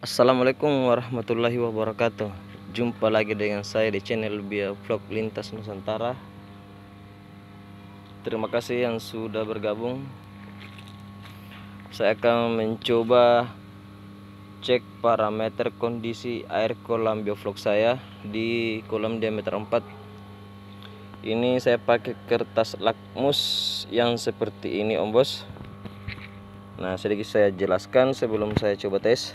Assalamualaikum warahmatullahi wabarakatuh Jumpa lagi dengan saya di channel Bia Vlog Lintas Nusantara Terima kasih yang sudah bergabung Saya akan mencoba cek parameter kondisi air kolam biovlog saya di kolam diameter 4 ini saya pakai kertas lakmus yang seperti ini om bos nah sedikit saya jelaskan sebelum saya coba tes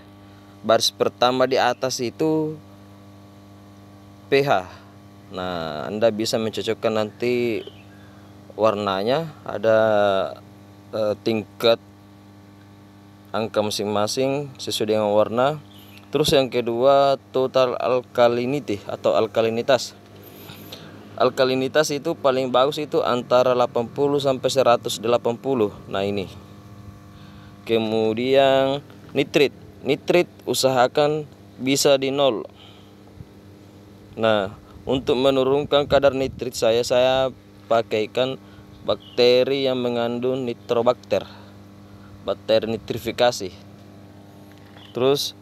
baris pertama di atas itu pH nah Anda bisa mencocokkan nanti warnanya ada eh, tingkat angka masing-masing sesuai dengan warna terus yang kedua total alkalinity atau alkalinitas alkalinitas itu paling bagus itu antara 80 sampai 180 nah ini kemudian nitrit nitrit usahakan bisa di nol nah untuk menurunkan kadar nitrit saya saya pakaikan bakteri yang mengandung nitrobakter bakteri nitrifikasi terus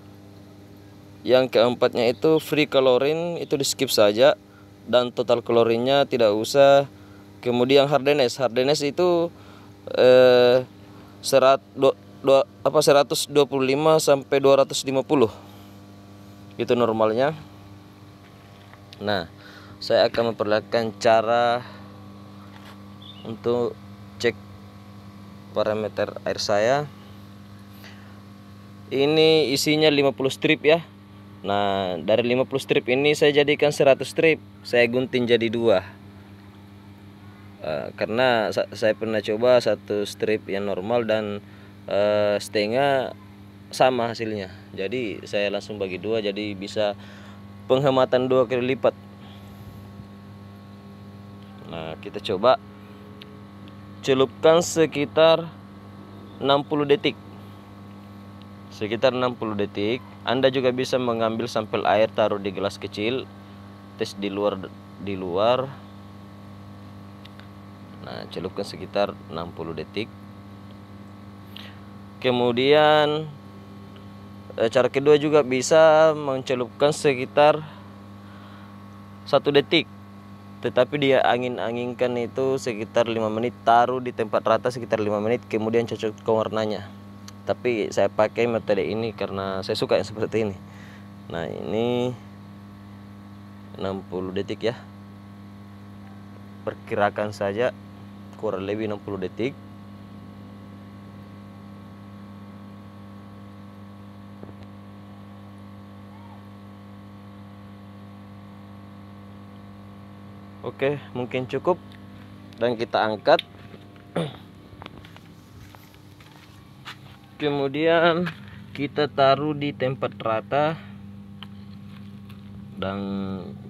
yang keempatnya itu free klorin itu di skip saja dan total klorinnya tidak usah kemudian hardness, hardness itu eh, serat dua, apa 125 sampai 250 itu normalnya nah saya akan memperlihatkan cara untuk cek parameter air saya ini isinya 50 strip ya Nah dari 50 strip ini saya jadikan 100 strip saya gunting jadi dua uh, karena saya pernah coba satu strip yang normal dan setengah sama hasilnya jadi saya langsung bagi dua jadi bisa penghematan dua kali lipat nah kita coba celupkan sekitar 60 detik sekitar 60 detik Anda juga bisa mengambil sampel air taruh di gelas kecil tes di luar di luar nah celupkan sekitar 60 detik kemudian eh, cara kedua juga bisa mencelupkan sekitar satu detik tetapi dia angin-anginkan itu sekitar 5 menit taruh di tempat rata sekitar 5 menit kemudian cocok ke warnanya tapi saya pakai metode ini karena saya suka yang seperti ini nah ini 60 detik ya perkirakan saja kurang lebih 60 detik Oke, mungkin cukup dan kita angkat. Kemudian kita taruh di tempat rata dan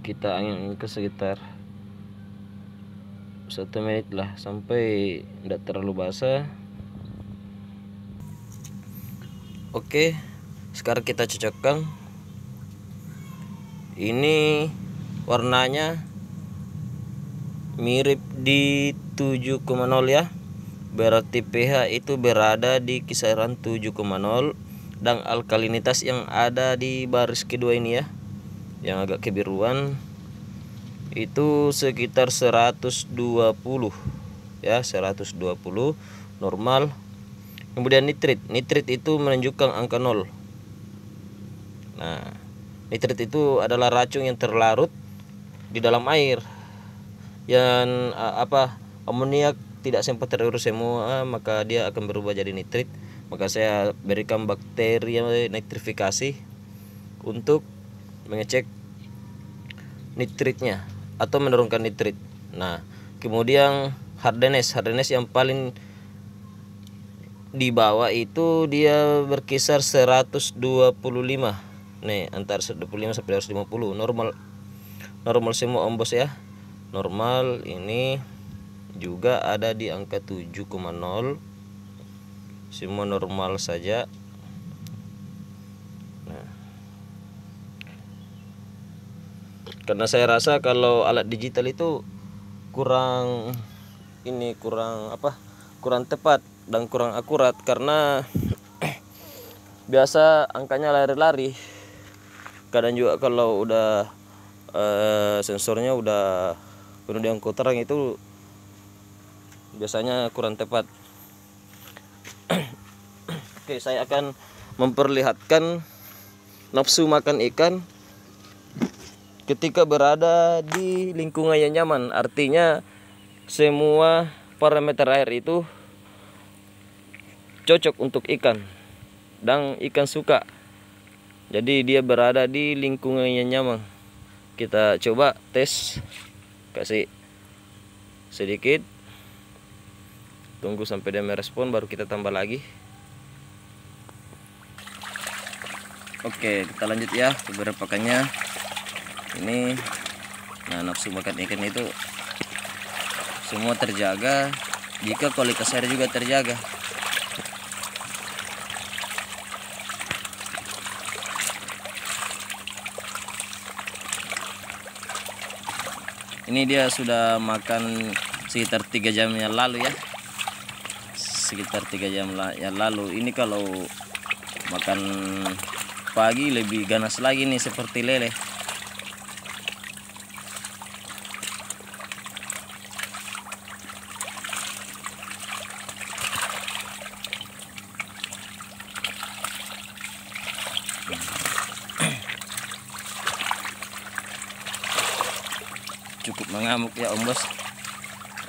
kita angin ke sekitar satu menit lah sampai tidak terlalu basah. Oke, sekarang kita cocokkan. Ini warnanya mirip di 7,0 ya berarti pH itu berada di kisaran 7,0 dan alkalinitas yang ada di baris kedua ini ya yang agak kebiruan itu sekitar 120 ya 120 normal kemudian nitrit nitrit itu menunjukkan angka 0 nah nitrit itu adalah racun yang terlarut di dalam air yang apa amoniak tidak sempat terurus semua maka dia akan berubah jadi nitrit maka saya berikan bakteri nitrifikasi untuk mengecek nitritnya atau menurunkan nitrit nah kemudian hardness hardness yang paling di bawah itu dia berkisar 125 nih antara 125 sampai 150 normal normal semua ombos ya normal ini juga ada di angka 7,0 semua normal saja nah. karena saya rasa kalau alat digital itu kurang ini kurang apa kurang tepat dan kurang akurat karena biasa angkanya lari-lari kadang juga kalau udah eh, sensornya udah penuh yang yang itu biasanya kurang tepat oke saya akan memperlihatkan nafsu makan ikan ketika berada di lingkungan yang nyaman artinya semua parameter air itu cocok untuk ikan dan ikan suka jadi dia berada di lingkungan yang nyaman kita coba tes kasih sedikit tunggu sampai dia merespon baru kita tambah lagi oke kita lanjut ya beberapa kanya ini nah nafsu makan ikan itu semua terjaga jika kualitas air juga terjaga ini dia sudah makan sekitar tiga jam yang lalu ya sekitar tiga jam yang lalu ini kalau makan pagi lebih ganas lagi nih seperti lele mengamuk ya om bos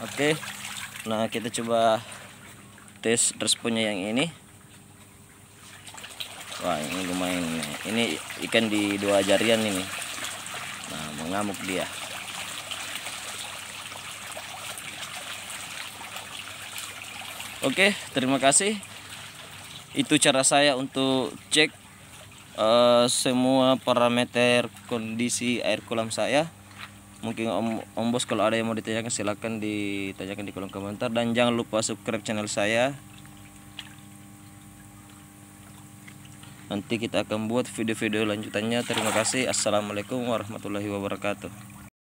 oke nah kita coba tes responnya yang ini wah ini lumayan ini ikan di dua jarian ini nah mengamuk dia Oke, terima kasih. Itu cara saya untuk cek uh, semua parameter kondisi air kolam saya mungkin om, om bos kalau ada yang mau ditanyakan silahkan ditanyakan di kolom komentar dan jangan lupa subscribe channel saya nanti kita akan buat video-video lanjutannya terima kasih assalamualaikum warahmatullahi wabarakatuh